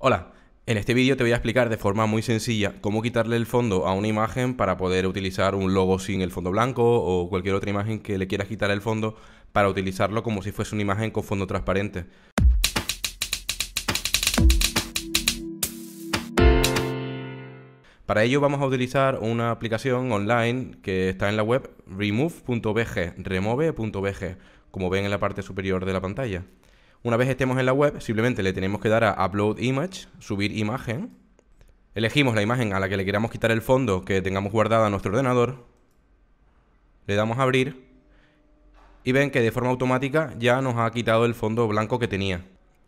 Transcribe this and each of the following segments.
Hola, en este vídeo te voy a explicar de forma muy sencilla cómo quitarle el fondo a una imagen para poder utilizar un logo sin el fondo blanco o cualquier otra imagen que le quieras quitar el fondo para utilizarlo como si fuese una imagen con fondo transparente. Para ello vamos a utilizar una aplicación online que está en la web remove.bg, remove.bg, como ven en la parte superior de la pantalla. Una vez estemos en la web, simplemente le tenemos que dar a Upload Image, subir imagen. Elegimos la imagen a la que le queramos quitar el fondo que tengamos guardada en nuestro ordenador. Le damos a abrir. Y ven que de forma automática ya nos ha quitado el fondo blanco que tenía.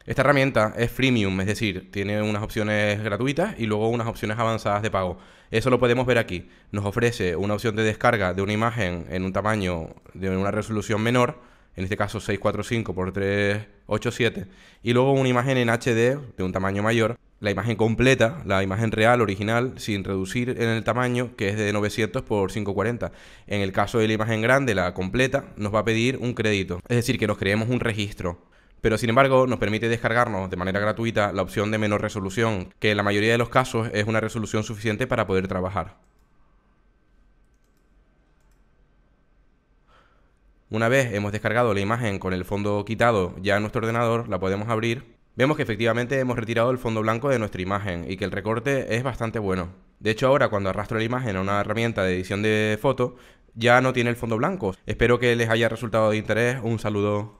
Esta herramienta es freemium, es decir, tiene unas opciones gratuitas y luego unas opciones avanzadas de pago. Eso lo podemos ver aquí. Nos ofrece una opción de descarga de una imagen en un tamaño, de una resolución menor en este caso 645 x 387, y luego una imagen en HD de un tamaño mayor, la imagen completa, la imagen real, original, sin reducir en el tamaño, que es de 900 x 540. En el caso de la imagen grande, la completa, nos va a pedir un crédito, es decir, que nos creemos un registro. Pero sin embargo, nos permite descargarnos de manera gratuita la opción de menor resolución, que en la mayoría de los casos es una resolución suficiente para poder trabajar. Una vez hemos descargado la imagen con el fondo quitado ya en nuestro ordenador, la podemos abrir. Vemos que efectivamente hemos retirado el fondo blanco de nuestra imagen y que el recorte es bastante bueno. De hecho ahora cuando arrastro la imagen a una herramienta de edición de foto, ya no tiene el fondo blanco. Espero que les haya resultado de interés. Un saludo.